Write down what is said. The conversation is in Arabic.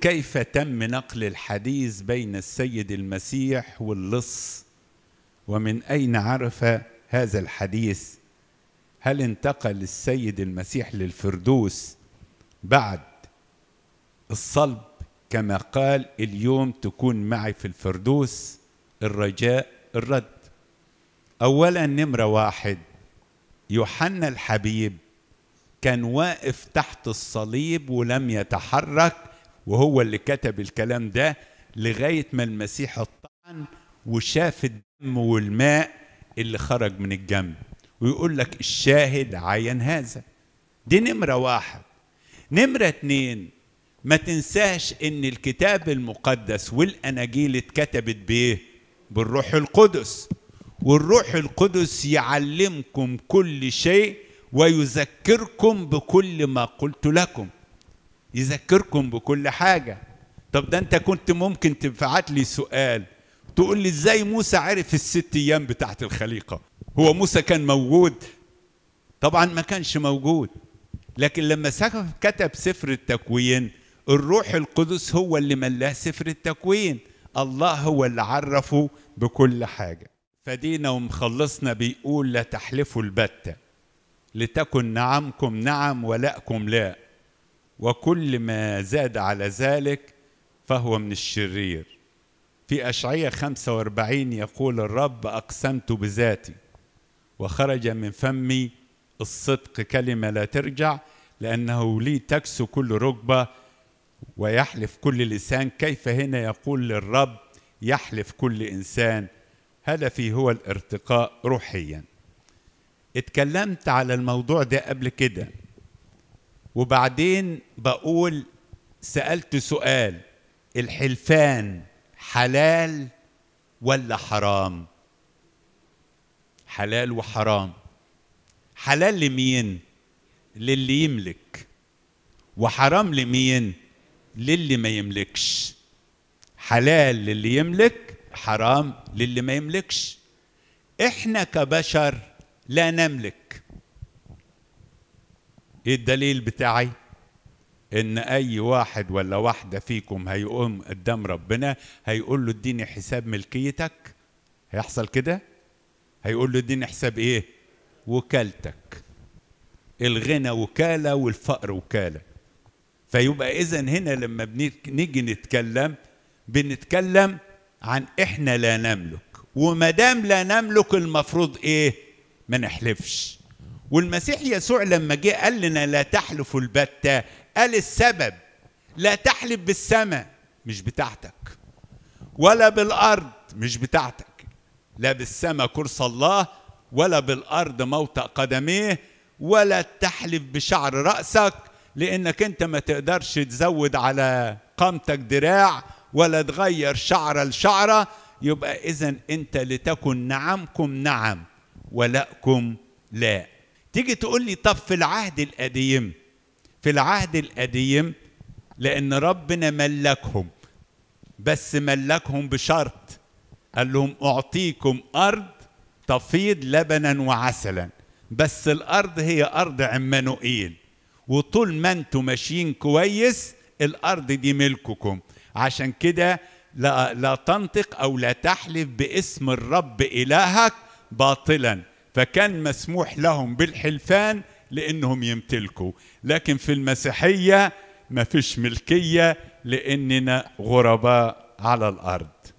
كيف تم نقل الحديث بين السيد المسيح واللص ومن أين عرف هذا الحديث هل انتقل السيد المسيح للفردوس بعد الصلب كما قال اليوم تكون معي في الفردوس الرجاء الرد اولا نمره واحد يوحنا الحبيب كان واقف تحت الصليب ولم يتحرك وهو اللي كتب الكلام ده لغاية ما المسيح الطعن وشاف الدم والماء اللي خرج من الجنب ويقول لك الشاهد عين هذا دي نمرة واحد نمرة اتنين ما تنساش ان الكتاب المقدس والاناجيل اتكتبت بايه بالروح القدس والروح القدس يعلمكم كل شيء ويذكركم بكل ما قلت لكم يذكركم بكل حاجة طب ده انت كنت ممكن تبعت لي سؤال تقول لي ازاي موسى عرف الست ايام بتاعت الخليقة هو موسى كان موجود طبعا ما كانش موجود لكن لما كتب سفر التكوين الروح القدس هو اللي ملاه سفر التكوين الله هو اللي عرفه بكل حاجة فدينا ومخلصنا بيقول لا تحلفوا البتة لتكن نعمكم نعم ولأكم لا وكل ما زاد على ذلك فهو من الشرير في أشعية 45 يقول الرب أقسمت بذاتي وخرج من فمي الصدق كلمة لا ترجع لأنه لي تكسو كل ركبة ويحلف كل لسان كيف هنا يقول للرب يحلف كل إنسان هدفي هو الارتقاء روحيا اتكلمت على الموضوع ده قبل كده وبعدين بقول سالت سؤال الحلفان حلال ولا حرام حلال وحرام حلال لمين للي يملك وحرام لمين للي ما يملكش حلال للي يملك حرام للي ما يملكش احنا كبشر لا نملك ايه الدليل بتاعي ان اي واحد ولا واحده فيكم هيقوم قدام ربنا هيقول له اديني حساب ملكيتك هيحصل كده هيقول له اديني حساب ايه وكالتك الغنى وكاله والفقر وكاله فيبقى اذا هنا لما بنيجي نتكلم بنتكلم عن احنا لا نملك وما دام لا نملك المفروض ايه ما نحلفش والمسيح يسوع لما جه قال لنا لا تحلفوا البتة قال السبب لا تحلف بالسماء مش بتاعتك ولا بالأرض مش بتاعتك لا بالسماء كرس الله ولا بالأرض موطأ قدميه ولا تحلف بشعر رأسك لأنك أنت ما تقدرش تزود على قامتك دراع ولا تغير شعرة لشعرة يبقى إذا أنت لتكن نعمكم نعم ولأكم لا تيجي تقول لي طب في العهد القديم في العهد القديم لأن ربنا ملكهم بس ملكهم بشرط قال لهم أعطيكم أرض تفيض لبنا وعسلا بس الأرض هي أرض عمانوئيل وطول ما انتم ماشيين كويس الأرض دي ملككم عشان كده لا, لا تنطق أو لا تحلف باسم الرب إلهك باطلا فكان مسموح لهم بالحلفان لانهم يمتلكوا لكن في المسيحيه ما فيش ملكيه لاننا غرباء على الارض